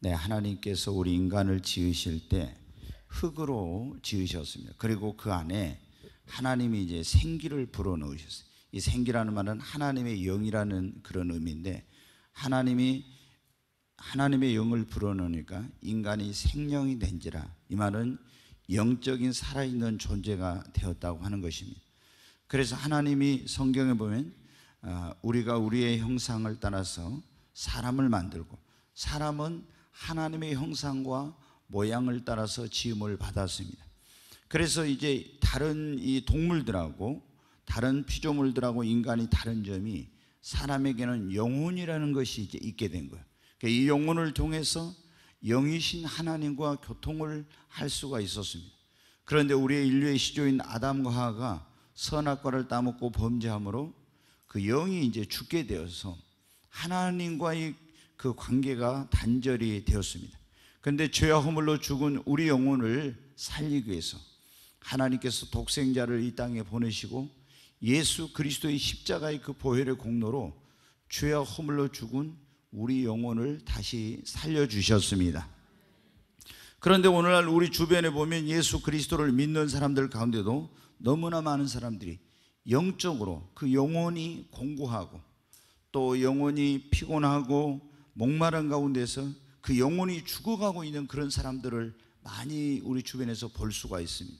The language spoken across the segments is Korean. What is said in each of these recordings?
네, 하나님께서 우리 인간을 지으실 때 흙으로 지으셨습니다. 그리고 그 안에 하나님이 이제 생기를 불어넣으셨어요. 이 생기라는 말은 하나님의 영이라는 그런 의미인데 하나님이 하나님의 영을 불어넣으니까 인간이 생명이 된지라 이 말은 영적인 살아있는 존재가 되었다고 하는 것입니다. 그래서 하나님이 성경에 보면 아, 우리가 우리의 형상을 따라서 사람을 만들고 사람은 하나님의 형상과 모양을 따라서 지음을 받았습니다. 그래서 이제 다른 이 동물들하고 다른 피조물들하고 인간이 다른 점이 사람에게는 영혼이라는 것이 이제 있게 된 거예요. 그러니까 이 영혼을 통해서 영이신 하나님과 교통을 할 수가 있었습니다. 그런데 우리의 인류의 시조인 아담과 하가 선악과를 따먹고 범죄함으로 그 영이 이제 죽게 되어서 하나님과의 그 관계가 단절이 되었습니다. 그런데 죄와 허물로 죽은 우리 영혼을 살리기 위해서 하나님께서 독생자를 이 땅에 보내시고 예수 그리스도의 십자가의 그 보혈의 공로로 죄와 허물로 죽은 우리 영혼을 다시 살려주셨습니다. 그런데 오늘날 우리 주변에 보면 예수 그리스도를 믿는 사람들 가운데도 너무나 많은 사람들이 영적으로 그 영혼이 공고하고 또 영혼이 피곤하고 목마른 가운데서 그 영혼이 죽어가고 있는 그런 사람들을 많이 우리 주변에서 볼 수가 있습니다.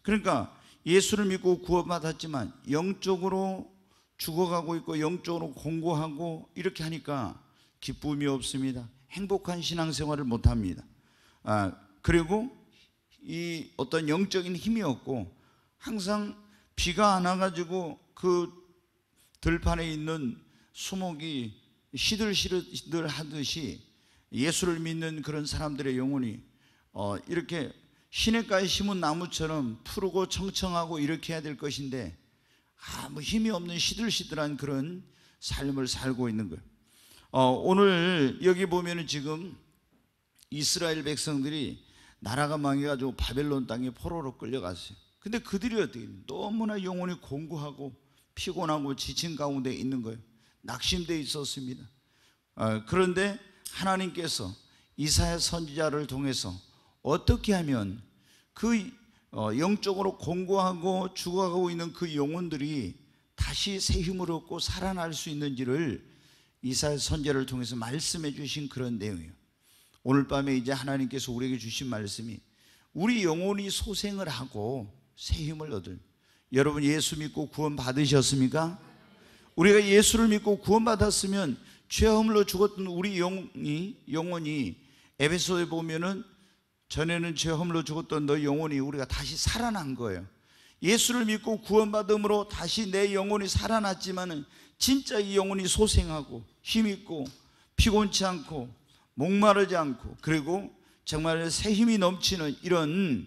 그러니까 예수를 믿고 구원받았지만 영적으로 죽어가고 있고 영적으로 공고하고 이렇게 하니까 기쁨이 없습니다. 행복한 신앙생활을 못합니다. 아, 그리고 이 어떤 영적인 힘이 없고 항상 비가 안 와가지고 그 들판에 있는 수목이 시들시들 하듯이 예수를 믿는 그런 사람들의 영혼이 어, 이렇게 시냇가에 심은 나무처럼 푸르고 청청하고 이렇게 해야 될 것인데 아무 힘이 없는 시들시들한 그런 삶을 살고 있는 거예요. 어, 오늘 여기 보면은 지금 이스라엘 백성들이 나라가 망해가지고 바벨론 땅에 포로로 끌려갔어요. 근데 그들이 어떻게 너무나 영혼이 공고하고 피곤하고 지친 가운데 있는 거예요. 낙심되어 있었습니다. 어, 그런데 하나님께서 이사야 선지자를 통해서 어떻게 하면 그 어, 영적으로 공고하고 죽어가고 있는 그 영혼들이 다시 새 힘을 얻고 살아날 수 있는지를 이사야 선제를 통해서 말씀해 주신 그런 내용이에요. 오늘 밤에 이제 하나님께서 우리에게 주신 말씀이 우리 영혼이 소생을 하고 새 힘을 얻을. 여러분 예수 믿고 구원 받으셨습니까? 우리가 예수를 믿고 구원받았으면 죄와 흠로 죽었던 우리 영이 영혼이 에베소에 보면은 전에는 죄와 흠로 죽었던 너 영혼이 우리가 다시 살아난 거예요. 예수를 믿고 구원받음으로 다시 내 영혼이 살아났지만은 진짜 이 영혼이 소생하고 힘있고 피곤치 않고 목마르지 않고 그리고 정말 새 힘이 넘치는 이런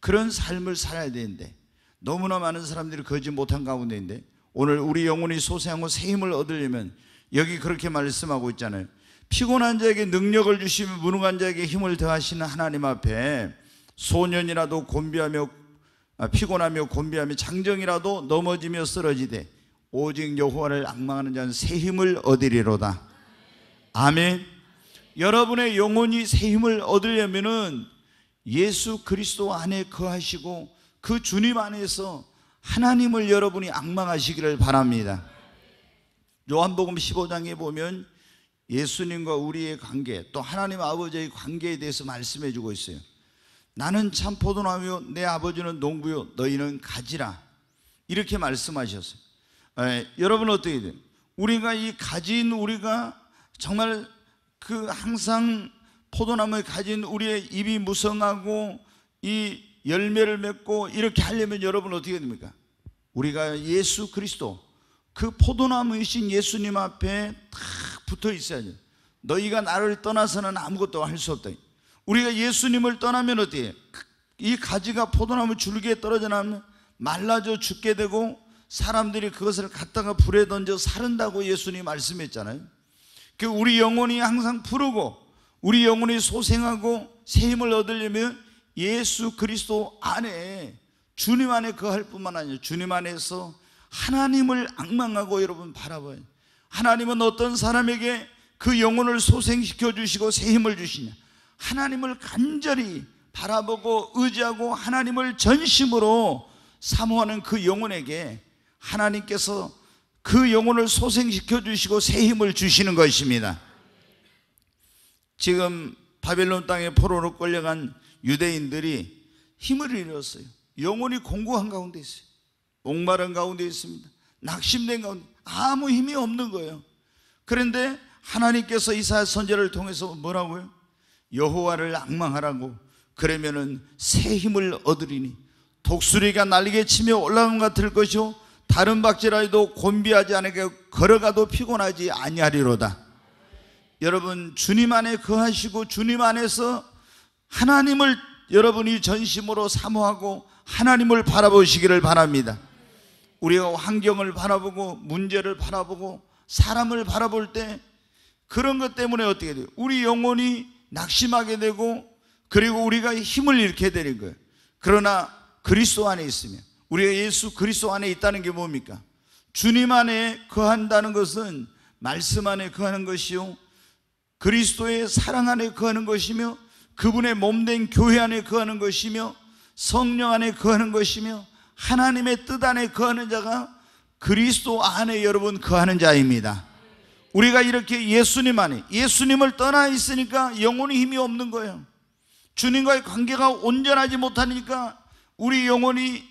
그런 삶을 살아야 되는데 너무나 많은 사람들이 거지 못한 가운데인데 오늘 우리 영혼이 소생하고 새 힘을 얻으려면 여기 그렇게 말씀하고 있잖아요. 피곤한 자에게 능력을 주시며 무능한 자에게 힘을 더하시는 하나님 앞에 소년이라도 곤비하며 아, 피곤하며 곤비하며 장정이라도 넘어지며 쓰러지되 오직 여호와를 악망하는 자는 새 힘을 얻으리로다. 아멘. 여러분의 영혼이 새 힘을 얻으려면은 예수 그리스도 안에 거하시고 그 주님 안에서 하나님을 여러분이 악망하시기를 바랍니다. 요한복음 15장에 보면 예수님과 우리의 관계 또 하나님 아버지의 관계에 대해서 말씀해 주고 있어요. 나는 참 포도나무요 내 아버지는 농부요 너희는 가지라 이렇게 말씀하셨어요. 에, 예, 여러분 어떻게 돼요? 우리가 이 가진 우리가 정말 그 항상 포도나무에 가진 우리의 입이 무성하고 이 열매를 맺고 이렇게 하려면 여러분 어떻게 됩니까? 우리가 예수 그리스도 그 포도나무이신 예수님 앞에 딱 붙어 있어야죠. 너희가 나를 떠나서는 아무것도 할 수 없다. 우리가 예수님을 떠나면 어때요? 이 가지가 포도나무 줄기에 떨어져 나면 말라져 죽게 되고 사람들이 그것을 갖다가 불에 던져 사른다고 예수님 말씀했잖아요. 그 우리 영혼이 항상 푸르고 우리 영혼이 소생하고 새 힘을 얻으려면 예수 그리스도 안에 주님 안에 거할 그 뿐만 아니라 주님 안에서 하나님을 악망하고 여러분 바라봐요. 하나님은 어떤 사람에게 그 영혼을 소생시켜 주시고 새 힘을 주시냐. 하나님을 간절히 바라보고 의지하고 하나님을 전심으로 사모하는 그 영혼에게 하나님께서 그 영혼을 소생시켜 주시고 새 힘을 주시는 것입니다. 지금 바벨론 땅에 포로로 끌려간 유대인들이 힘을 잃었어요. 영혼이 공고한 가운데 있어요. 목마른 가운데 있습니다. 낙심된 가운데 아무 힘이 없는 거예요. 그런데 하나님께서 이사야 선제를 통해서 뭐라고요? 여호와를 악망하라고 그러면은 새 힘을 얻으리니 독수리가 날개 치며 올라온 같을 것이요 다른 박지라도 곤비하지 않게 걸어가도 피곤하지 아니하리로다. 여러분 주님 안에 거하시고 주님 안에서 하나님을 여러분이 전심으로 사모하고 하나님을 바라보시기를 바랍니다. 우리가 환경을 바라보고 문제를 바라보고 사람을 바라볼 때 그런 것 때문에 어떻게 돼요? 우리 영혼이 낙심하게 되고 그리고 우리가 힘을 잃게 되는 거예요. 그러나 그리스도 안에 있으면 우리가 예수 그리스도 안에 있다는 게 뭡니까? 주님 안에 거한다는 것은 말씀 안에 거하는 것이요 그리스도의 사랑 안에 거하는 것이며 그분의 몸된 교회 안에 거하는 것이며 성령 안에 거하는 것이며 하나님의 뜻 안에 거하는 자가 그리스도 안에 여러분 거하는 자입니다. 우리가 이렇게 예수님 안에 예수님을 떠나 있으니까 영혼의 힘이 없는 거예요. 주님과의 관계가 온전하지 못하니까 우리 영혼이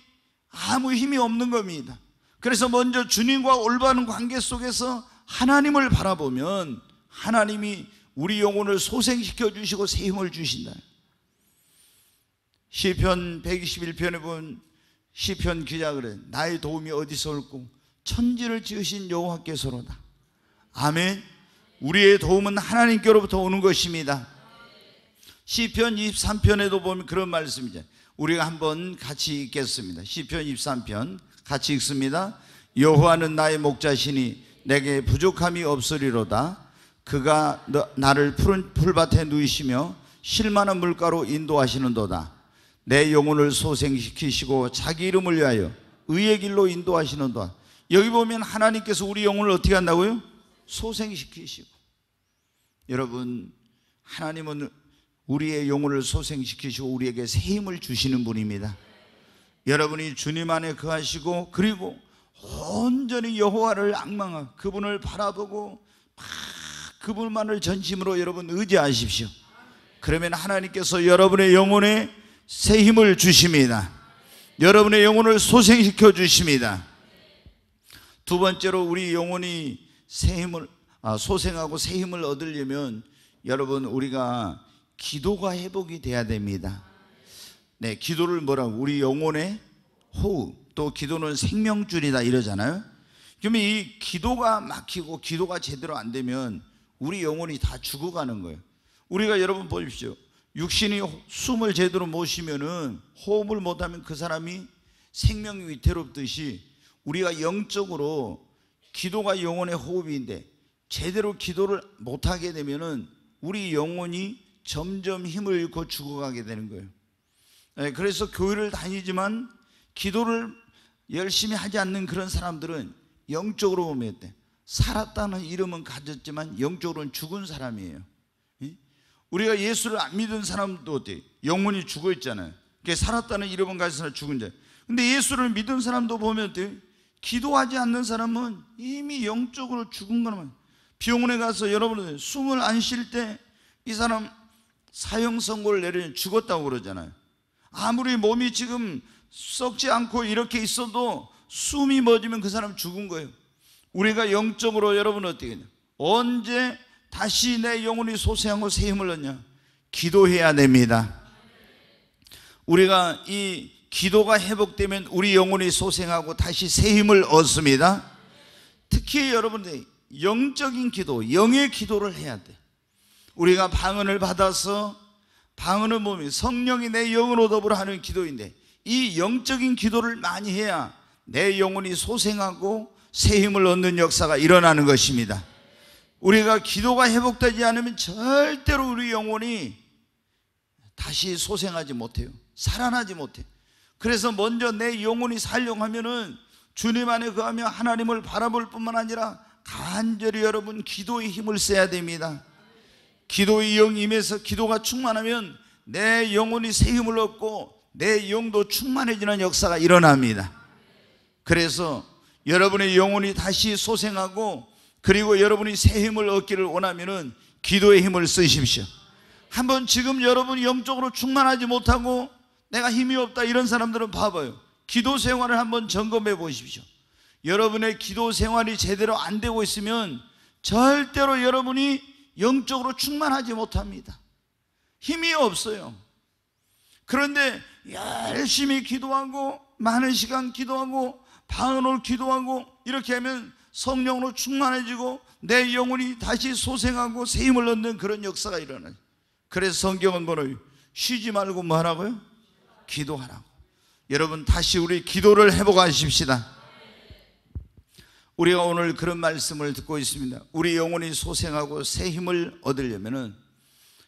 아무 힘이 없는 겁니다. 그래서 먼저 주님과 올바른 관계 속에서 하나님을 바라보면 하나님이 우리 영혼을 소생시켜 주시고 새 힘을 주신다. 시편 121편에 보면 시편 기자 그래 나의 도움이 어디서 올고 천지를 지으신 여호와께서로다. 아멘. 우리의 도움은 하나님께로부터 오는 것입니다. 시편 23편에도 보면 그런 말씀이죠. 우리가 한번 같이 읽겠습니다. 시편 23편 같이 읽습니다. 여호와는 나의 목자시니 내게 부족함이 없으리로다. 그가 너, 나를 푸른 풀밭에 누이시며 실만한 물가로 인도하시는도다. 내 영혼을 소생시키시고 자기 이름을 위하여 의의 길로 인도하시는도다. 여기 보면 하나님께서 우리 영혼을 어떻게 한다고요? 소생시키시고. 여러분, 하나님은 우리의 영혼을 소생시키시고 우리에게 새 힘을 주시는 분입니다. 여러분이 주님 안에 거하시고 그리고 온전히 여호와를 악망하 그분을 바라보고 막 그분만을 전심으로 여러분 의지하십시오. 그러면 하나님께서 여러분의 영혼에 새 힘을 주십니다. 여러분의 영혼을 소생시켜 주십니다. 두 번째로 우리 영혼이 새 힘을 아, 소생하고 새 힘을 얻으려면 여러분 우리가 기도가 회복이 돼야 됩니다. 네, 기도를 뭐라고 우리 영혼의 호흡 또 기도는 생명줄이다 이러잖아요. 그러면 이 기도가 막히고 기도가 제대로 안 되면 우리 영혼이 다 죽어가는 거예요. 우리가 여러분 보십시오. 육신이 숨을 제대로 못 쉬면은 호흡을 못하면 그 사람이 생명이 위태롭듯이 우리가 영적으로 기도가 영혼의 호흡인데 제대로 기도를 못하게 되면은 우리 영혼이 점점 힘을 잃고 죽어가게 되는 거예요. 예, 그래서 교회를 다니지만 기도를 열심히 하지 않는 그런 사람들은 영적으로 보면 어때? 살았다는 이름은 가졌지만 영적으로는 죽은 사람이에요. 우리가 예수를 안 믿은 사람도 어때? 영혼이 죽어 있잖아요. 살았다는 이름은 가진 사 죽은 자. 근데 예수를 믿은 사람도 보면 어때? 기도하지 않는 사람은 이미 영적으로 죽은 거는 병원에 가서 여러분 숨을 안 쉴 때 이 사람 사형 선고를 내려 죽었다고 그러잖아요. 아무리 몸이 지금 썩지 않고 이렇게 있어도 숨이 멎으면 그 사람 죽은 거예요. 우리가 영적으로 여러분은 어떻게 냐 언제 다시 내 영혼이 소생하고 새 힘을 얻냐? 기도해야 됩니다. 우리가 이 기도가 회복되면 우리 영혼이 소생하고 다시 새 힘을 얻습니다. 특히 여러분들 영적인 기도, 영의 기도를 해야 돼. 우리가 방언을 받아서 방언은 몸이 성령이 내 영으로 더불어 하는 기도인데 이 영적인 기도를 많이 해야 내 영혼이 소생하고 새 힘을 얻는 역사가 일어나는 것입니다. 우리가 기도가 회복되지 않으면 절대로 우리 영혼이 다시 소생하지 못해요. 살아나지 못해 그래서 먼저 내 영혼이 살려고 하면은 주님 안에 거하며 하나님을 바라볼 뿐만 아니라 간절히 여러분 기도의 힘을 써야 됩니다. 기도의 영 임해서 기도가 충만하면 내 영혼이 새 힘을 얻고 내 영도 충만해지는 역사가 일어납니다. 그래서 여러분의 영혼이 다시 소생하고 그리고 여러분이 새 힘을 얻기를 원하면은 기도의 힘을 쓰십시오. 한번 지금 여러분 영적으로 충만하지 못하고 내가 힘이 없다 이런 사람들은 봐봐요. 기도 생활을 한번 점검해 보십시오. 여러분의 기도 생활이 제대로 안 되고 있으면 절대로 여러분이 영적으로 충만하지 못합니다. 힘이 없어요. 그런데 열심히 기도하고 많은 시간 기도하고 방언을 기도하고 이렇게 하면 성령으로 충만해지고 내 영혼이 다시 소생하고 새힘을 얻는 그런 역사가 일어나요. 그래서 성경은 뭐를 쉬지 말고 뭐 하라고요? 기도하라고. 여러분 다시 우리 기도를 회복하십시다. 우리가 오늘 그런 말씀을 듣고 있습니다. 우리 영혼이 소생하고 새 힘을 얻으려면은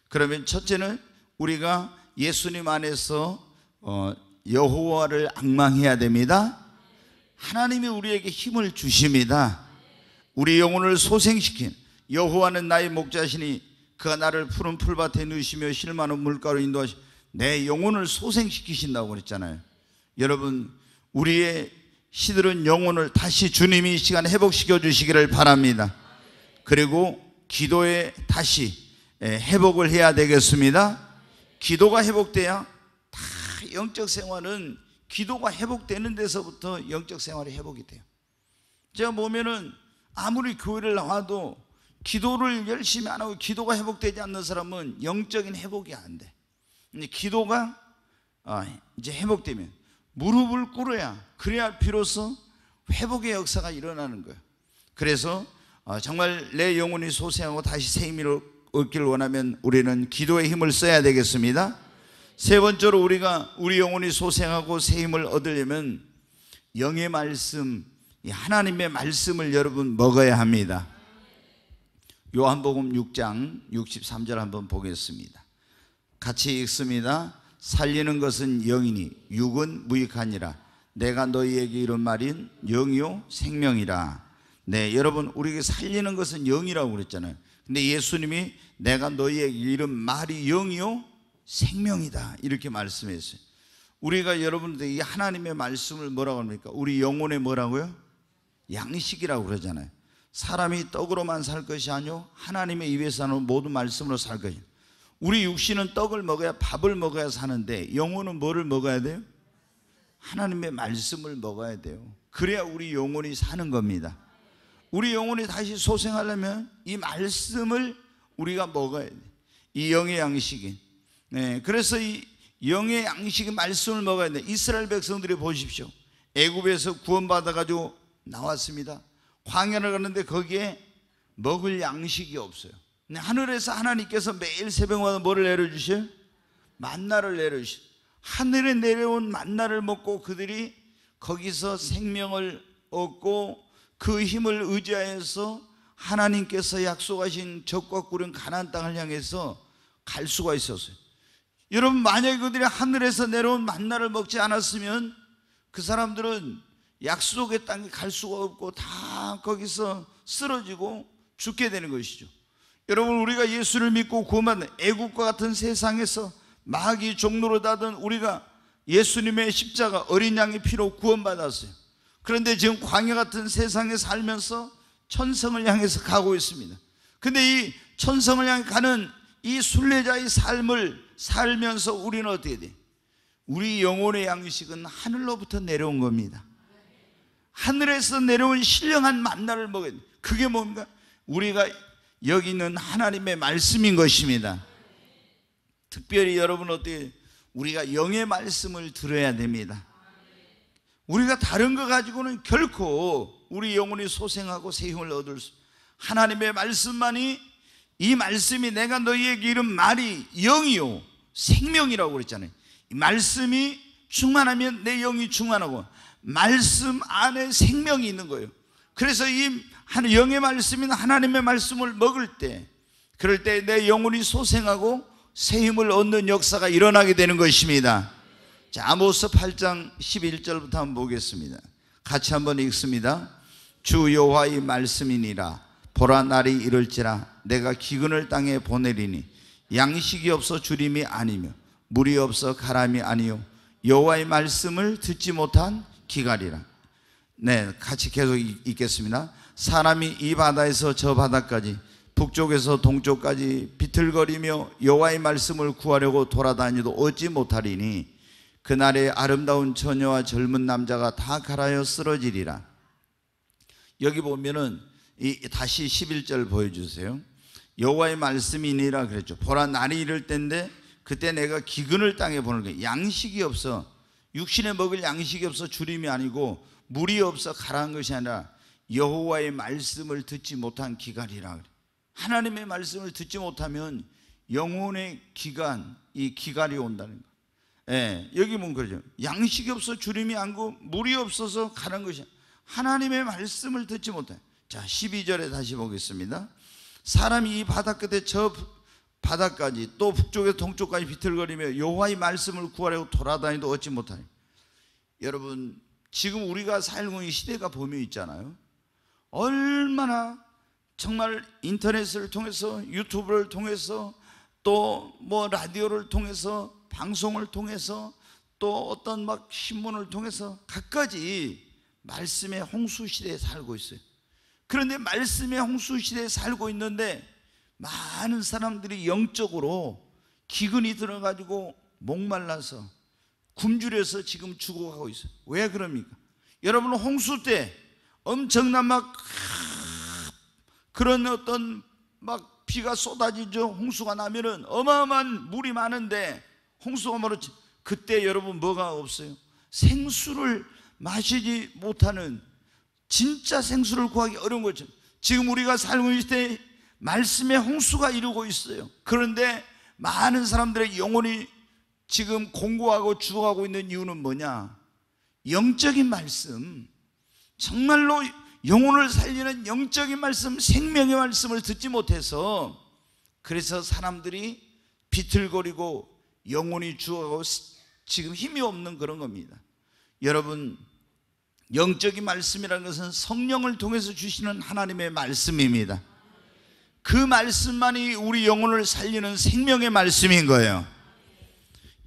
그러면 첫째는 우리가 예수님 안에서 어, 여호와를 악망해야 됩니다. 하나님이 우리에게 힘을 주십니다. 우리 영혼을 소생시킨 여호와는 나의 목자시니 그가 나를 푸른 풀밭에 누시며 실만한 물가로 인도하시내 영혼을 소생시키신다고 그랬잖아요. 여러분 우리의 시들은 영혼을 다시 주님이 이시간 회복시켜 주시기를 바랍니다. 그리고 기도에 다시 예, 회복을 해야 되겠습니다. 기도가 회복돼야 다 영적 생활은 기도가 회복되는 데서부터 영적 생활이 회복이 돼요. 제가 보면은 아무리 교회를 나와도 기도를 열심히 안 하고 기도가 회복되지 않는 사람은 영적인 회복이 안 돼. 근데 기도가 아, 이제 회복되면 무릎을 꿇어야 그래야 비로소 회복의 역사가 일어나는 거예요. 그래서 아, 정말 내 영혼이 소생하고 다시 생명을 얻기를 원하면 우리는 기도의 힘을 써야 되겠습니다. 세 번째로 우리가 우리 영혼이 소생하고 새 힘을 얻으려면 영의 말씀, 하나님의 말씀을 여러분 먹어야 합니다. 요한복음 6장 63절 한번 보겠습니다. 같이 읽습니다. 살리는 것은 영이니 육은 무익하니라. 내가 너희에게 이런 말인 영이요 생명이라. 네, 여러분 우리에게 살리는 것은 영이라고 그랬잖아요. 근데 예수님이 내가 너희에게 이런 말이 영이요 생명이다. 이렇게 말씀했어요. 우리가 여러분들 이 하나님의 말씀을 뭐라고 합니까? 우리 영혼의 뭐라고요? 양식이라고 그러잖아요. 사람이 떡으로만 살 것이 아니요 하나님의 입에서 나는 모든 말씀으로 살 것이요. 우리 육신은 떡을 먹어야 밥을 먹어야 사는데 영혼은 뭐를 먹어야 돼요? 하나님의 말씀을 먹어야 돼요. 그래야 우리 영혼이 사는 겁니다. 우리 영혼이 다시 소생하려면 이 말씀을 우리가 먹어야 돼. 이 영의 양식인 네, 그래서 이 영의 양식의 말씀을 먹어야 돼. 이스라엘 백성들이 보십시오. 애굽에서 구원받아 가지고 나왔습니다. 광야를 갔는데 거기에 먹을 양식이 없어요. 네, 하늘에서 하나님께서 매일 새벽마다 뭐를 내려주셔요? 만나를 내려주셔요. 하늘에 내려온 만나를 먹고 그들이 거기서 생명을 얻고 그 힘을 의지하여서 하나님께서 약속하신 적과 꿀은 가나안 땅을 향해서 갈 수가 있었어요. 여러분 만약에 그들이 하늘에서 내려온 만나를 먹지 않았으면 그 사람들은 약속의 땅에 갈 수가 없고 다 거기서 쓰러지고 죽게 되는 것이죠. 여러분 우리가 예수를 믿고 구원 받 애국과 같은 세상에서 마귀 종로로 다던 우리가 예수님의 십자가 어린 양의 피로 구원받았어요. 그런데 지금 광야 같은 세상에 살면서 천성을 향해서 가고 있습니다. 근데 이 천성을 향해 가는 이 순례자의 삶을 살면서 우리는 어떻게 돼? 우리 영혼의 양식은 하늘로부터 내려온 겁니다. 하늘에서 내려온 신령한 만나를 먹은 그게 뭡니까? 우리가 여기 있는 하나님의 말씀인 것입니다. 특별히 여러분 어떻게 우리가 영의 말씀을 들어야 됩니다. 우리가 다른 거 가지고는 결코 우리 영혼이 소생하고 새 힘을 얻을 수 하나님의 말씀만이 이 말씀이 내가 너희에게 이른 말이 영이요 생명이라고 그랬잖아요. 말씀이 충만하면 내 영이 충만하고 말씀 안에 생명이 있는 거예요. 그래서 이 영의 말씀인 하나님의 말씀을 먹을 때 그럴 때 내 영혼이 소생하고 새 힘을 얻는 역사가 일어나게 되는 것입니다. 자, 아모스 8장 11절부터 한번 보겠습니다. 같이 한번 읽습니다. 주 여호와의 말씀이니라 보라 날이 이럴지라 내가 기근을 땅에 보내리니 양식이 없어 주림이 아니며 물이 없어 가람이 아니요 여호와의 말씀을 듣지 못한 기갈이라. 네, 같이 계속 읽겠습니다. 사람이 이 바다에서 저 바다까지 북쪽에서 동쪽까지 비틀거리며 여호와의 말씀을 구하려고 돌아다니도 얻지 못하리니 그날의 아름다운 처녀와 젊은 남자가 다 갈아여 쓰러지리라. 여기 보면은 이 다시 11절 보여주세요. 여호와의 말씀이니라 그랬죠. 보라 날이 이를 때인데 그때 내가 기근을 땅에 보낼 게 양식이 없어 육신에 먹을 양식이 없어 주림이 아니고 물이 없어 가라한 것이 아니라 여호와의 말씀을 듣지 못한 기간이라 그래. 하나님의 말씀을 듣지 못하면 영혼의 기간 이 기간이 온다는 거. 예, 여기 보면 그러죠. 양식이 없어 주림이 안고 물이 없어서 가는 것이 하나님의 말씀을 듣지 못해. 자, 12절에 다시 보겠습니다. 사람이 이 바닷끝에 저바닥까지또 북쪽에서 동쪽까지 비틀거리며 여호와의 말씀을 구하려고 돌아다니도 얻지 못하니 여러분 지금 우리가 살고 있는 시대가 보면 있잖아요 얼마나 정말 인터넷을 통해서 유튜브를 통해서 또 뭐 라디오를 통해서 방송을 통해서 또 어떤 막 신문을 통해서 갖가지 말씀의 홍수 시대에 살고 있어요 그런데 말씀의 홍수 시대에 살고 있는데 많은 사람들이 영적으로 기근이 들어가지고 목말라서 굶주려서 지금 죽어가고 있어요. 왜 그럽니까? 여러분 홍수 때 엄청난 막 그런 어떤 막 비가 쏟아지죠. 홍수가 나면은 어마어마한 물이 많은데 홍수가 멀었지. 그때 여러분 뭐가 없어요? 생수를 마시지 못하는 진짜 생수를 구하기 어려운 거죠. 지금 우리가 살고 있는 시 말씀의 홍수가 이루고 있어요. 그런데 많은 사람들의 영혼이 지금 공고하고 죽어가고 있는 이유는 뭐냐? 영적인 말씀. 정말로 영혼을 살리는 영적인 말씀, 생명의 말씀을 듣지 못해서 그래서 사람들이 비틀거리고 영혼이 죽어가고 지금 힘이 없는 그런 겁니다. 여러분, 영적인 말씀이라는 것은 성령을 통해서 주시는 하나님의 말씀입니다. 그 말씀만이 우리 영혼을 살리는 생명의 말씀인 거예요.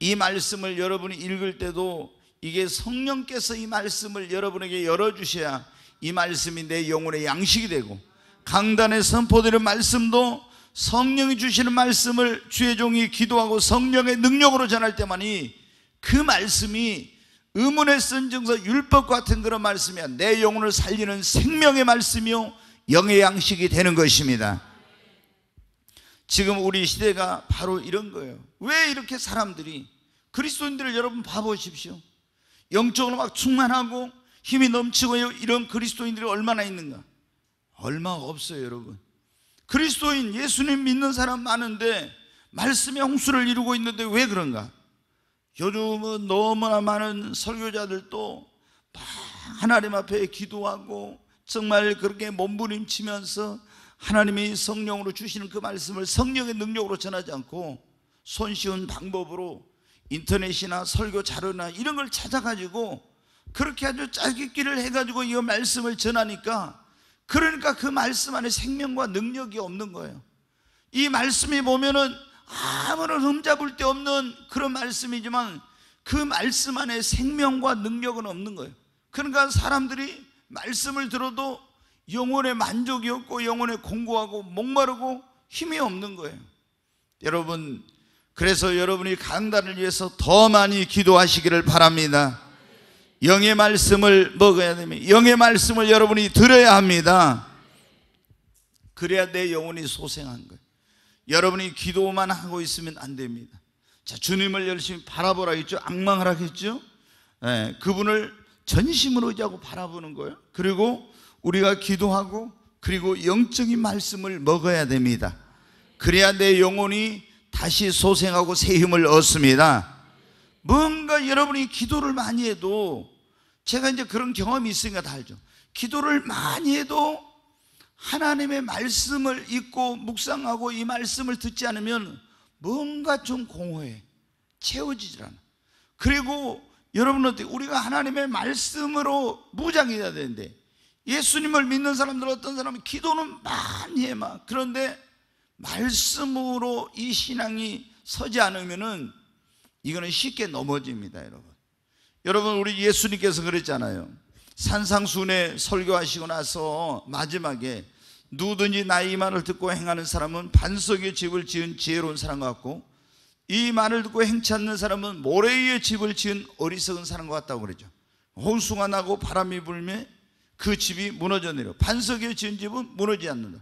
이 말씀을 여러분이 읽을 때도 이게 성령께서 이 말씀을 여러분에게 열어주셔야 이 말씀이 내 영혼의 양식이 되고 강단에 선포되는 말씀도 성령이 주시는 말씀을 주의 종이 기도하고 성령의 능력으로 전할 때만이 그 말씀이 의문의 쓴 증서 율법 같은 그런 말씀이야 내 영혼을 살리는 생명의 말씀이요 영의 양식이 되는 것입니다 지금 우리 시대가 바로 이런 거예요 왜 이렇게 사람들이 그리스도인들을 여러분 봐보십시오 영적으로 막 충만하고 힘이 넘치고 이런 그리스도인들이 얼마나 있는가 얼마 없어요 여러분 그리스도인 예수님 믿는 사람 많은데 말씀의 홍수를 이루고 있는데 왜 그런가 요즘은 너무나 많은 설교자들도 하나님 앞에 기도하고 정말 그렇게 몸부림치면서 하나님이 성령으로 주시는 그 말씀을 성령의 능력으로 전하지 않고 손쉬운 방법으로 인터넷이나 설교 자료나 이런 걸 찾아가지고 그렇게 아주 짜깁기를 해가지고 이 말씀을 전하니까 그러니까 그 말씀 안에 생명과 능력이 없는 거예요. 이 말씀이 보면은 아무런 흠잡을 데 없는 그런 말씀이지만 그 말씀 안에 생명과 능력은 없는 거예요. 그러니까 사람들이 말씀을 들어도 영혼의 만족이 없고 영혼의 공고하고 목마르고 힘이 없는 거예요. 여러분, 그래서 여러분이 강단을 위해서 더 많이 기도하시기를 바랍니다. 영의 말씀을 먹어야 됩니다. 영의 말씀을 여러분이 들어야 합니다. 그래야 내 영혼이 소생한 거예요. 여러분이 기도만 하고 있으면 안 됩니다. 자, 주님을 열심히 바라보라겠죠? 악망하라겠죠? 예, 그분을 전심으로 의지하고 바라보는 거예요. 그리고 우리가 기도하고 그리고 영적인 말씀을 먹어야 됩니다. 그래야 내 영혼이 다시 소생하고 새 힘을 얻습니다. 뭔가 여러분이 기도를 많이 해도 제가 이제 그런 경험이 있으니까 다 알죠. 기도를 많이 해도 하나님의 말씀을 읽고 묵상하고 이 말씀을 듣지 않으면 뭔가 좀 공허해. 채워지질 않아. 그리고 여러분 어떻게 우리가 하나님의 말씀으로 무장해야 되는데 예수님을 믿는 사람들 어떤 사람은 기도는 많이 해 막. 그런데 말씀으로 이 신앙이 서지 않으면은 이거는 쉽게 넘어집니다, 여러분. 여러분 우리 예수님께서 그랬잖아요. 산상순에 설교하시고 나서 마지막에 누구든지 나의 이 말을 듣고 행하는 사람은 반석의 집을 지은 지혜로운 사람 같고 이 말을 듣고 행치 않는 사람은 모래 의 집을 지은 어리석은 사람 같다고 그러죠. 홍수가 나고 바람이 불며 그 집이 무너져 내려. 반석의 지은 집은 무너지지 않는다.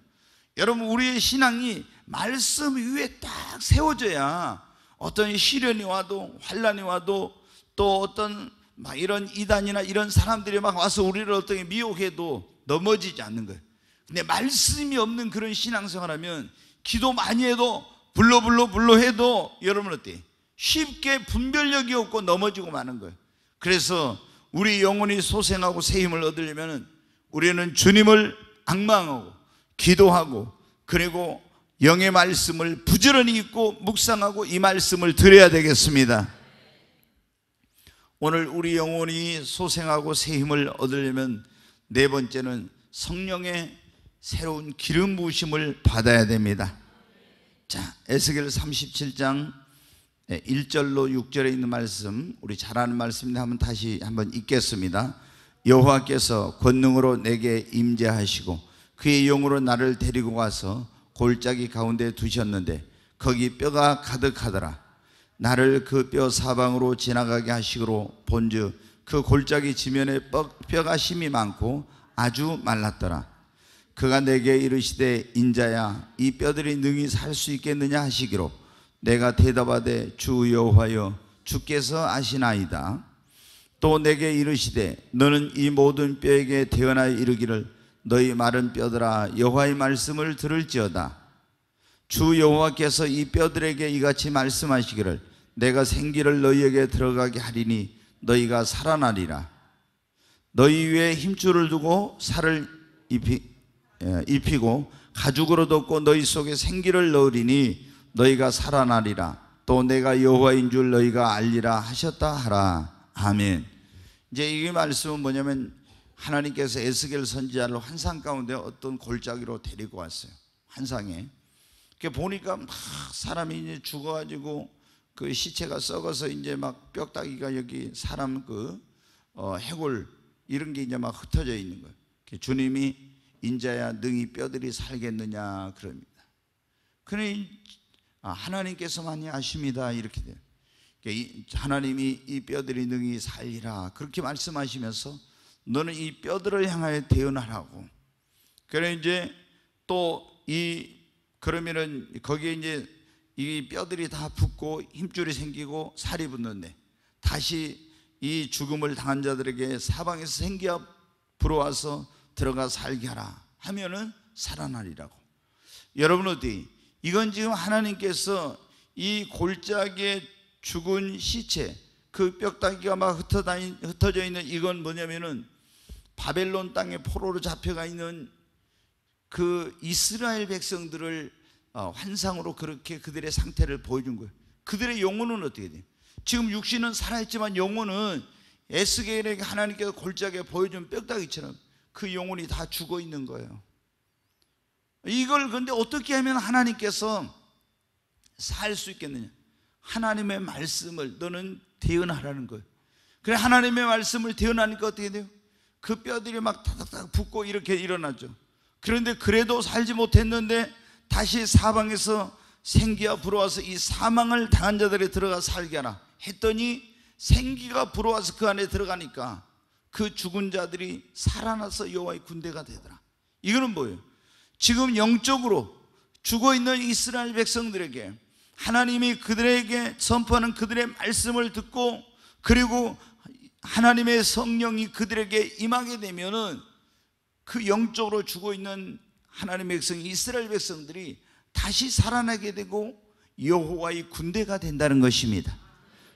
여러분 우리의 신앙이 말씀 위에 딱 세워져야 어떤 시련이 와도 환란이 와도 또 어떤 막 이런 이단이나 이런 사람들이 막 와서 우리를 어떻게 미혹해도 넘어지지 않는 거예요. 근데 말씀이 없는 그런 신앙생활하면 기도 많이 해도 불러 불러 불러 해도 여러분 어때? 쉽게 분별력이 없고 넘어지고 마는 거예요. 그래서 우리 영혼이 소생하고 새 힘을 얻으려면 우리는 주님을 악망하고 기도하고 그리고 영의 말씀을 부지런히 읽고 묵상하고 이 말씀을 드려야 되겠습니다. 오늘 우리 영혼이 소생하고 새 힘을 얻으려면 네 번째는 성령의 새로운 기름 부심을 받아야 됩니다. 자, 에스겔 37장 1절로 예, 6절에 있는 말씀, 우리 잘 아는 말씀인데 한번 다시 한번 읽겠습니다. 여호와께서 권능으로 내게 임재하시고 그의 용으로 나를 데리고 가서 골짜기 가운데 두셨는데 거기 뼈가 가득하더라. 나를 그 뼈 사방으로 지나가게 하시기로 본즉 그 골짜기 지면에 뼈가 심이 많고 아주 말랐더라 그가 내게 이르시되 인자야 이 뼈들이 능히 살 수 있겠느냐 하시기로 내가 대답하되 주 여호와여 주께서 아시나이다 또 내게 이르시되 너는 이 모든 뼈에게 태어나여 이르기를 너희 마른 뼈들아 여호와의 말씀을 들을지어다 주 여호와께서 이 뼈들에게 이같이 말씀하시기를 내가 생기를 너희에게 들어가게 하리니 너희가 살아나리라 너희 위에 힘줄을 두고 살을 입히, 예, 입히고 가죽으로 덮고 너희 속에 생기를 넣으리니 너희가 살아나리라 또 내가 여호와인 줄 너희가 알리라 하셨다 하라 아멘 이제 이 말씀은 뭐냐면 하나님께서 에스겔 선지자를 환상 가운데 어떤 골짜기로 데리고 왔어요 환상에 보니까 막 사람이 이제 죽어가지고 그 시체가 썩어서 이제 막 뼈다귀가 여기 사람 그 어, 해골 이런 게 이제 막 흩어져 있는 거예요. 주님이 인자야 능히 뼈들이 살겠느냐 그럽니다. 그러니 아, 하나님께서만이 아십니다 이렇게 돼요. 하나님이 이 뼈들이 능히 살리라 그렇게 말씀하시면서 너는 이 뼈들을 향하여 대응하라고. 그래 이제 또 이 그러면은 거기에 이제 이 뼈들이 다 붓고 힘줄이 생기고 살이 붙는데 다시 이 죽음을 당한 자들에게 사방에서 생겨 불어와서 들어가 살게 하라 하면은 살아나리라고 여러분 어디 이건 지금 하나님께서 이 골짜기에 죽은 시체 그 뼈다귀가 막 흩어다니, 흩어져 있는 이건 뭐냐면은 바벨론 땅에 포로로 잡혀가 있는 그 이스라엘 백성들을 어, 환상으로 그렇게 그들의 상태를 보여준 거예요. 그들의 영혼은 어떻게 돼요? 지금 육신은 살아있지만 영혼은 에스겔에게 하나님께서 골짜기에 보여준 뼈다귀처럼 그 영혼이 다 죽어 있는 거예요. 이걸 근데 어떻게 하면 하나님께서 살 수 있겠느냐? 하나님의 말씀을 너는 대언하라는 거예요. 그래 하나님의 말씀을 대언하니까 어떻게 돼요? 그 뼈들이 막 타닥타닥 붓고 이렇게 일어나죠. 그런데 그래도 살지 못했는데 다시 사방에서 생기가 불어와서 이 사망을 당한 자들이 들어가 살게 하라 했더니 생기가 불어와서 그 안에 들어가니까 그 죽은 자들이 살아나서 여호와의 군대가 되더라 이거는 뭐예요? 지금 영적으로 죽어있는 이스라엘 백성들에게 하나님이 그들에게 선포하는 그들의 말씀을 듣고 그리고 하나님의 성령이 그들에게 임하게 되면은 그 영적으로 죽어있는 하나님의 백성 이스라엘 백성들이 다시 살아나게 되고 여호와의 군대가 된다는 것입니다.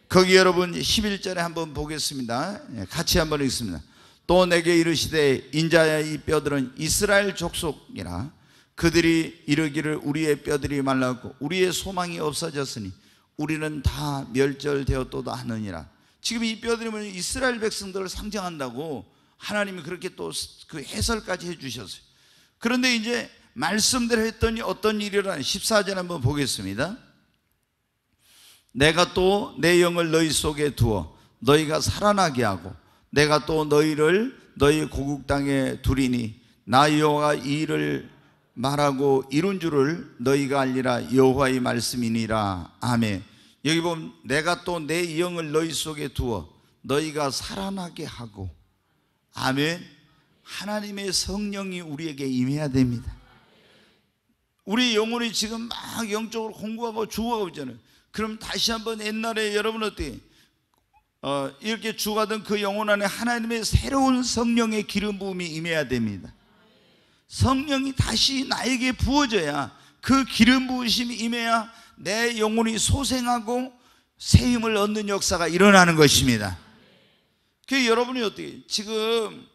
거기 여러분 11절에 한번 보겠습니다. 예, 같이 한번 읽습니다. 또 내게 이르시되 인자야 이 뼈들은 이스라엘 족속이라 그들이 이르기를 우리의 뼈들이 말랐고 우리의 소망이 없어졌으니 우리는 다 멸절되었도다 하느니라. 지금 이 뼈들이 이스라엘 백성들을 상징한다고 하나님이 그렇게 또 그 해설까지 해주셨어요. 그런데 이제 말씀대로 했더니 어떤 일이 일어 14절 한번 보겠습니다. 내가 또 내 영을 너희 속에 두어 너희가 살아나게 하고 내가 또 너희를 너희 고국 땅에 두리니 나 여호와 이 일을 말하고 이룬 줄을 너희가 알리라 여호와의 말씀이니라 아멘. 여기 보면 내가 또 내 영을 너희 속에 두어 너희가 살아나게 하고 아멘. 하나님의 성령이 우리에게 임해야 됩니다. 우리 영혼이 지금 막 영적으로 공부하고 주어가고 있잖아요. 그럼 다시 한번 옛날에 여러분 어때? 어, 이렇게 주가던 그 영혼 안에 하나님의 새로운 성령의 기름 부음이 임해야 됩니다. 성령이 다시 나에게 부어져야 그 기름 부으심이 임해야 내 영혼이 소생하고 새 힘을 얻는 역사가 일어나는 것입니다. 그 여러분이 어떻게 지금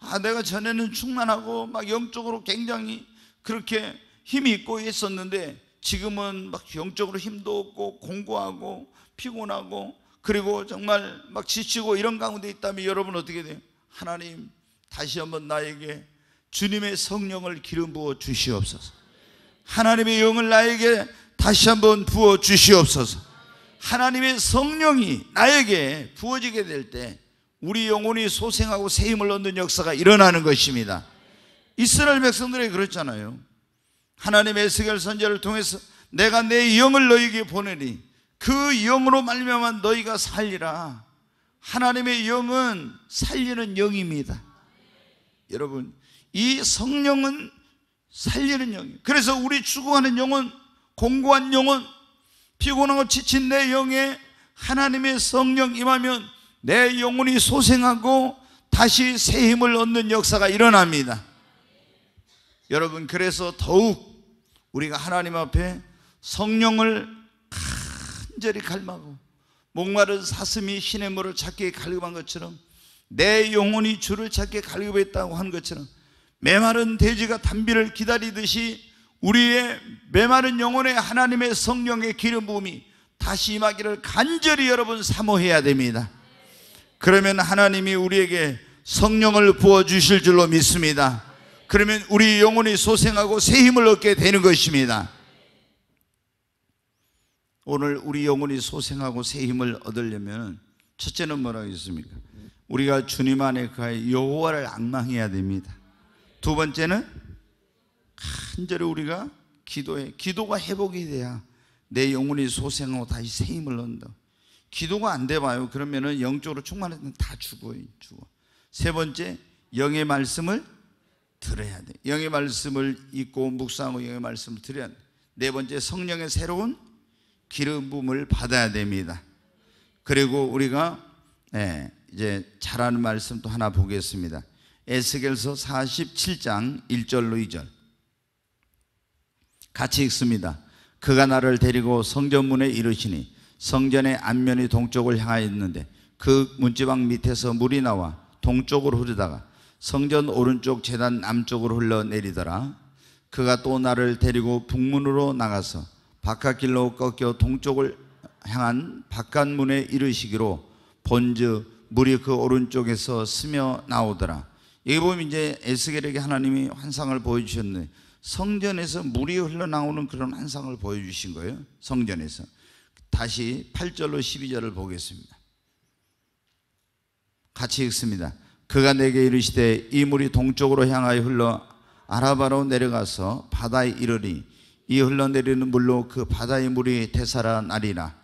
아, 내가 전에는 충만하고 막 영적으로 굉장히 그렇게 힘이 있고 했었는데 지금은 막 영적으로 힘도 없고 공고하고 피곤하고 그리고 정말 막 지치고 이런 가운데 있다면 여러분 어떻게 돼요? 하나님 다시 한번 나에게 주님의 성령을 기름 부어 주시옵소서. 하나님의 영을 나에게 다시 한번 부어 주시옵소서. 하나님의 성령이 나에게 부어지게 될때 우리 영혼이 소생하고 세임을 얻는 역사가 일어나는 것입니다. 이스라엘 백성들이 그렇잖아요. 하나님의 에스 선제를 통해서 내가 내 영을 너희에게 보내니 그 영으로 말미암아 너희가 살리라. 하나님의 영은 살리는 영입니다. 여러분, 이 성령은 살리는 영이에요. 그래서 우리 추구하는 영은 공고한 영은 피곤하고 지친 내 영에 하나님의 성령 임하면 내 영혼이 소생하고 다시 새 힘을 얻는 역사가 일어납니다. 여러분, 그래서 더욱 우리가 하나님 앞에 성령을 간절히 갈망하고 목마른 사슴이 신의 물을 찾기 갈급한 것처럼 내 영혼이 주를 찾기 갈급했다고 한 것처럼 메마른 돼지가 담비를 기다리듯이 우리의 메마른 영혼에 하나님의 성령의 기름 부음이 다시 임하기를 간절히 여러분 사모해야 됩니다. 그러면 하나님이 우리에게 성령을 부어주실 줄로 믿습니다. 그러면 우리 영혼이 소생하고 새 힘을 얻게 되는 것입니다. 오늘 우리 영혼이 소생하고 새 힘을 얻으려면 첫째는 뭐라고 했습니까? 우리가 주님 안에 그하 여호와를 악망해야 됩니다. 두 번째는 간절히 우리가 기도해 기도가 회복이 돼야 내 영혼이 소생하고 다시 새 힘을 얻는다. 기도가 안 돼봐요. 그러면은 영적으로 충만해서 다 죽어요. 죽어. 세 번째, 영의 말씀을 들어야 돼. 영의 말씀을 읽고 묵상하고 영의 말씀을 들어야 돼. 네 번째, 성령의 새로운 기름 부음을 받아야 됩니다. 그리고 우리가 예, 이제 잘하는 말씀 또 하나 보겠습니다. 에스겔서 47장 1절로 2절. 같이 읽습니다. 그가 나를 데리고 성전문에 이르시니 성전의 앞면이 동쪽을 향하여 있는데 그 문지방 밑에서 물이 나와 동쪽으로 흐르다가 성전 오른쪽 재단 남쪽으로 흘러내리더라. 그가 또 나를 데리고 북문으로 나가서 바깥길로 꺾여 동쪽을 향한 바깥문에 이르시기로 본즈 물이 그 오른쪽에서 스며 나오더라. 여기 보면 이제 에스겔에게 하나님이 환상을 보여주셨네. 성전에서 물이 흘러나오는 그런 환상을 보여주신 거예요. 성전에서. 다시 8절로 12절을 보겠습니다. 같이 읽습니다. 그가 내게 이르시되 이 물이 동쪽으로 향하여 흘러 아라바로 내려가서 바다에 이르니 이 흘러내리는 물로 그 바다의 물이 되살아나리라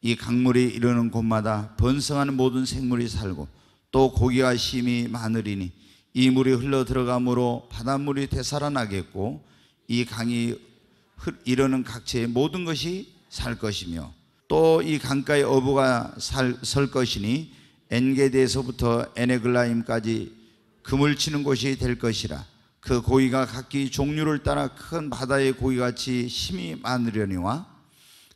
이 강물이 이르는 곳마다 번성하는 모든 생물이 살고 또 고기와 심이 많으리니 이 물이 흘러 들어가므로 바닷물이 되살아나겠고 이 강이 흐르는 각체의 모든 것이 살 것이며 또이 강가에 어부가 살, 설 것이니 엔게대에서부터 에네글라임까지 금을 치는 곳이 될 것이라 그 고기가 각기 종류를 따라 큰 바다의 고기같이 심이 많으려니와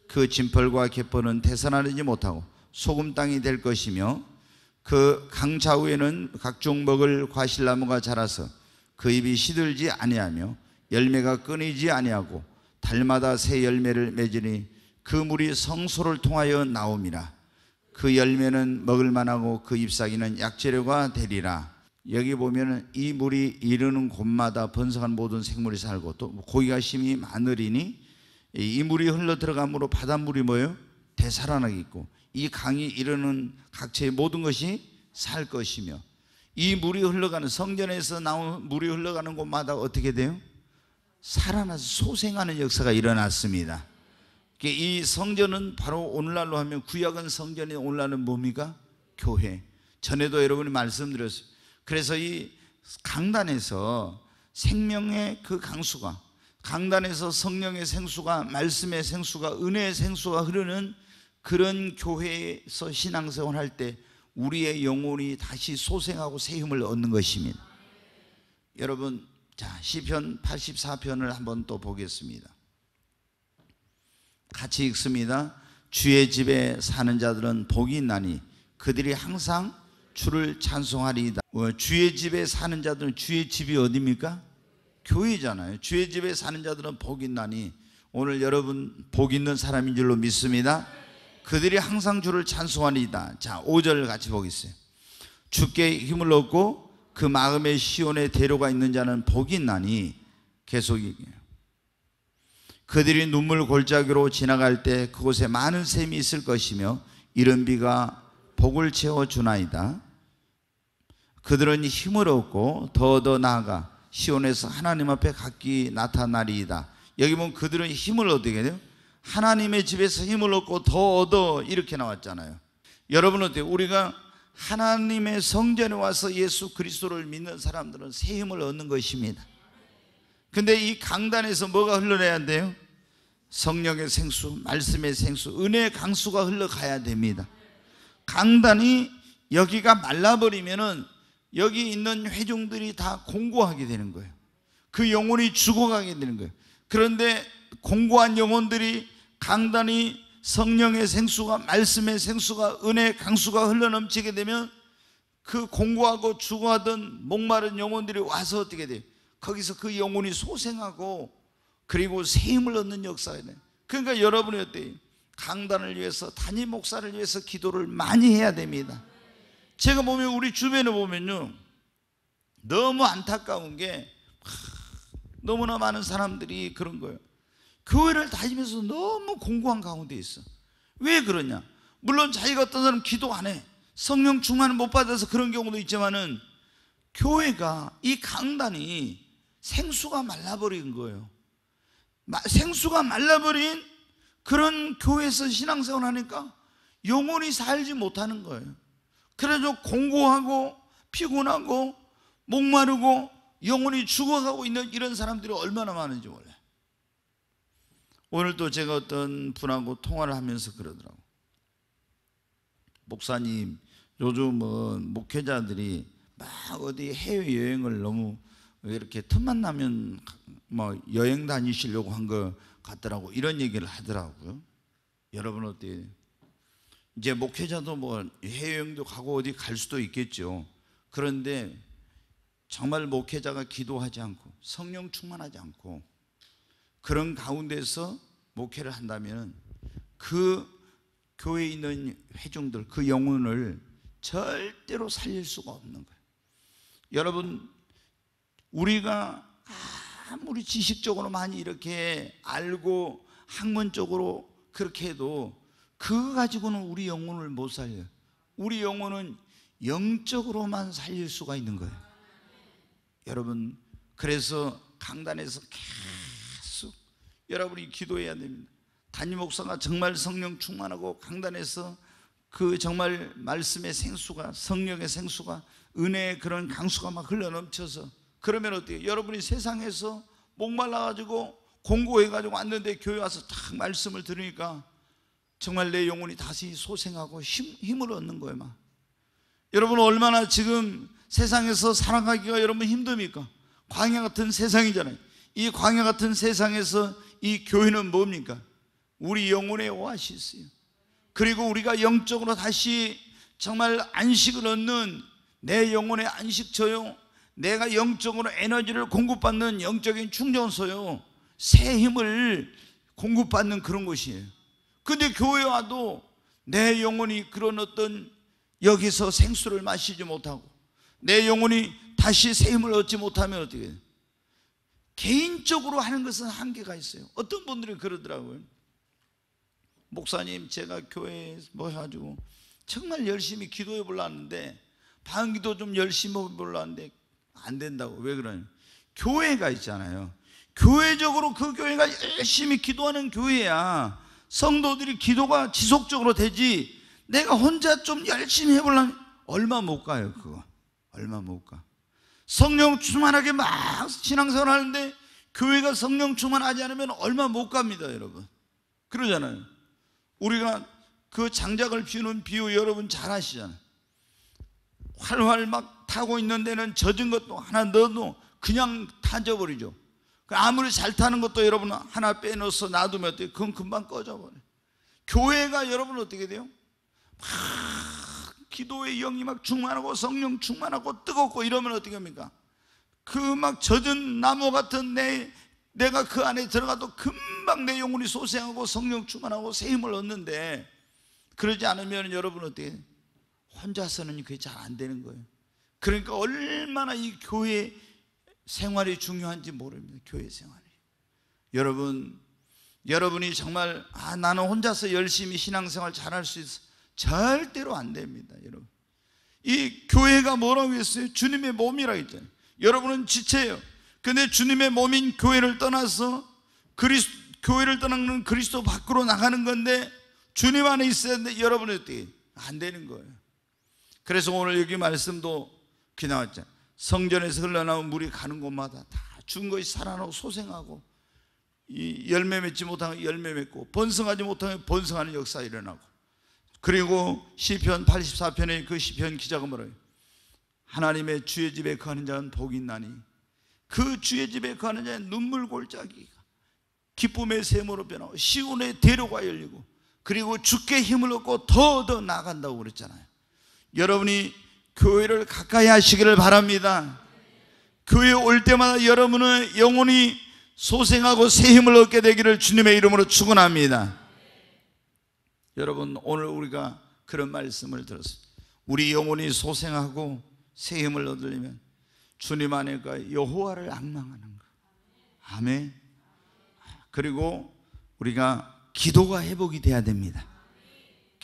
그 진펄과 갯벌은 대산하지 못하고 소금 땅이 될 것이며 그 강 좌우에는 각종 먹을 과실나무가 자라서 그 잎이 시들지 아니하며 열매가 끊이지 아니하고 달마다 새 열매를 맺으니 그 물이 성소를 통하여 나옵니다. 그 열매는 먹을 만하고 그 잎사귀는 약재료가 되리라. 여기 보면이 물이 이르는 곳마다 번성한 모든 생물이 살고 또 고기가 심히 많으리니 이 물이 흘러 들어감으로 바닷물이 뭐요? 되살아나겠고 이 강이 이르는 각체의 모든 것이 살 것이며 이 물이 흘러가는 성전에서 나온 물이 흘러가는 곳마다 어떻게 돼요? 살아나서 소생하는 역사가 일어났습니다. 그 이 성전은 바로 오늘날로 하면 구약은 성전이 오늘날은 뭡니까? 교회. 전에도 여러분이 말씀드렸어요. 그래서 이 강단에서 생명의 그 강수가 강단에서 성령의 생수가 말씀의 생수가 은혜의 생수가 흐르는 그런 교회에서 신앙생활 할때 우리의 영혼이 다시 소생하고 새 힘을 얻는 것입니다. 여러분 자 시편 84편을 한번 또 보겠습니다. 같이 읽습니다. 주의 집에 사는 자들은 복이 있나니 그들이 항상 주를 찬송하리이다. 주의 집에 사는 자들은 주의 집이 어디입니까? 교회잖아요. 주의 집에 사는 자들은 복이 있나니 오늘 여러분 복 있는 사람인 줄로 믿습니다. 그들이 항상 주를 찬송하리이다. 자, 5절 같이 보겠어요. 주께 힘을 얻고 그 마음의 시온의 대로가 있는 자는 복이 있나니 계속 얘기해요. 그들이 눈물 골짜기로 지나갈 때 그곳에 많은 샘이 있을 것이며 이런 비가 복을 채워 주나이다. 그들은 힘을 얻고 더 더 나아가 시온에서 하나님 앞에 각기 나타나리이다. 여기 보면 그들은 힘을 어게 돼요? 하나님의 집에서 힘을 얻고 더 얻어 이렇게 나왔잖아요. 여러분 어때요? 우리가 하나님의 성전에 와서 예수 그리스도를 믿는 사람들은 새 힘을 얻는 것입니다. 근데 이 강단에서 뭐가 흘러내야 돼요? 성령의 생수, 말씀의 생수, 은혜의 강수가 흘러가야 됩니다. 강단이 여기가 말라버리면은 여기 있는 회중들이 다 공고하게 되는 거예요. 그 영혼이 죽어가게 되는 거예요. 그런데 공고한 영혼들이 강단이 성령의 생수가 말씀의 생수가 은혜의 강수가 흘러넘치게 되면 그 공고하고 죽어하던 목마른 영혼들이 와서 어떻게 돼요? 거기서 그 영혼이 소생하고 그리고 세임을 얻는 역사예요. 그러니까 여러분이 어때 강단을 위해서 단임 목사를 위해서 기도를 많이 해야 됩니다. 제가 보면 우리 주변에 보면요. 너무 안타까운 게 너무나 많은 사람들이 그런 거예요. 교회를 다니면서 너무 공고한 가운데 있어. 왜 그러냐? 물론 자기가 어떤 사람 기도 안 해. 성령 충만을 못 받아서 그런 경우도 있지만은 교회가 이 강단이 생수가 말라버린 거예요. 생수가 말라버린 그런 교회에서 신앙생활 하니까 영혼이 살지 못하는 거예요. 그래서 공고하고 피곤하고 목마르고 영혼이 죽어가고 있는 이런 사람들이 얼마나 많은지 몰라요. 오늘 또 제가 어떤 분하고 통화를 하면서 그러더라고. 목사님, 요즘은 목회자들이 막 어디 해외여행을 너무 이렇게 틈만 나면 뭐 여행 다니시려고 한 것 같더라고 이런 얘기를 하더라고요. 여러분 어때요? 이제 목회자도 뭐 해외여행도 가고 어디 갈 수도 있겠죠. 그런데 정말 목회자가 기도하지 않고 성령 충만하지 않고 그런 가운데서 목회를 한다면 그 교회에 있는 회중들 그 영혼을 절대로 살릴 수가 없는 거예요. 여러분 우리가 아무리 지식적으로 많이 이렇게 알고 학문적으로 그렇게 해도 그거 가지고는 우리 영혼을 못 살려요. 우리 영혼은 영적으로만 살릴 수가 있는 거예요. 여러분, 그래서 강단에서 계속 여러분이 기도해야 됩니다. 단임 목사가 정말 성령 충만하고 강단에서 그 정말 말씀의 생수가 성령의 생수가 은혜의 그런 강수가 막 흘러넘쳐서 그러면 어때요? 여러분이 세상에서 목말라가지고 공고해가지고 왔는데 교회 와서 딱 말씀을 들으니까 정말 내 영혼이 다시 소생하고 힘, 힘을 얻는 거예요. 막. 여러분 얼마나 지금 세상에서 살아가기가 여러분 힘듭니까? 광야 같은 세상이잖아요. 이 광야 같은 세상에서 이 교회는 뭡니까? 우리 영혼의 오아시스요. 그리고 우리가 영적으로 다시 정말 안식을 얻는 내 영혼의 안식처요. 내가 영적으로 에너지를 공급받는 영적인 충전소요. 새 힘을 공급받는 그런 곳이에요. 근데 교회 와도 내 영혼이 그런 어떤 여기서 생수를 마시지 못하고 내 영혼이 다시 새 힘을 얻지 못하면 어떻게 돼요? 개인적으로 하는 것은 한계가 있어요. 어떤 분들이 그러더라고요. 목사님, 제가 교회 에뭐 해가지고 정말 열심히 기도해 보려는데 방기도 좀 열심히 해보려는데 안 된다고. 왜 그러냐? 교회가 있잖아요. 교회적으로 그 교회가 열심히 기도하는 교회야. 성도들이 기도가 지속적으로 되지. 내가 혼자 좀 열심히 해보려면 얼마 못 가요, 그거. 얼마 못 가. 성령 충만하게 막 신앙생활 하는데 교회가 성령 충만하지 않으면 얼마 못 갑니다, 여러분. 그러잖아요. 우리가 그 장작을 피우는 비유 여러분 잘 아시잖아요. 활활 막 타고 있는 데는 젖은 것도 하나 넣어도 그냥 타져버리죠. 그 아무리 잘 타는 것도 여러분 하나 빼놓어서 놔두면 어때 그건 금방 꺼져버려. 교회가 여러분 어떻게 돼요? 막 기도의 영이 막 충만하고 성령 충만하고 뜨겁고 이러면 어떻게 합니까? 그 막 젖은 나무 같은 내 내가 그 안에 들어가도 금방 내 영혼이 소생하고 성령 충만하고 새 힘을 얻는데 그러지 않으면 여러분 어떻게 혼자서는 그게 잘 안 되는 거예요. 그러니까 얼마나 이 교회 생활이 중요한지 모릅니다. 교회 생활이. 여러분, 여러분이 정말 아 나는 혼자서 열심히 신앙생활 잘할 수 있어. 절대로 안 됩니다, 여러분. 이 교회가 뭐라고 했어요? 주님의 몸이라고 했잖아요. 여러분은 지체예요. 근데 주님의 몸인 교회를 떠나서 그리스 교회를 떠나는 그리스도 밖으로 나가는 건데 주님 안에 있어야 되는데 여러분은 어떻게 안 되는 거예요. 그래서 오늘 여기 말씀도 그게 렇 나왔잖아요. 성전에서 흘러나온 물이 가는 곳마다 다 죽은 것이 살아나고 소생하고 이 열매 맺지 못하면 열매 맺고 번성하지 못하면 번성하는 역사 일어나고 그리고 시편 84편의 그 시편 기자가 뭐래요? 하나님의 주의 집에 거하는 자는 복이 있나니 그 주의 집에 거하는 자는 눈물 골짜기가 기쁨의 샘으로 변하고 시온의 대로가 열리고 그리고 죽게 힘을 얻고 더더 나간다고 그랬잖아요. 여러분이 교회를 가까이 하시기를 바랍니다. 교회 올 때마다 여러분의 영혼이 소생하고 새 힘을 얻게 되기를 주님의 이름으로 축원합니다. 여러분 오늘 우리가 그런 말씀을 들었습니 우리 영혼이 소생하고 새 힘을 얻으려면 주님 안에가 여호와를 악망하는 것. 아멘. 그리고 우리가 기도가 회복이 돼야 됩니다.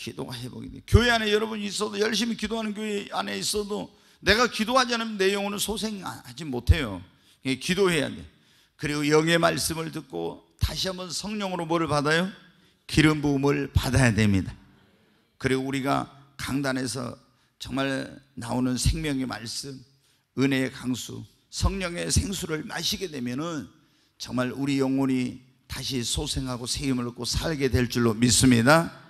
기도가 회복이 돼. 교회 안에 여러분 있어도 열심히 기도하는 교회 안에 있어도 내가 기도하지 않으면 내 영혼은 소생하지 못해요. 예, 기도해야 돼. 그리고 영의 말씀을 듣고 다시 한번 성령으로 뭐를 받아요? 기름 부음을 받아야 됩니다. 그리고 우리가 강단에서 정말 나오는 생명의 말씀, 은혜의 강수, 성령의 생수를 마시게 되면은 정말 우리 영혼이 다시 소생하고 세임을 얻고 살게 될 줄로 믿습니다.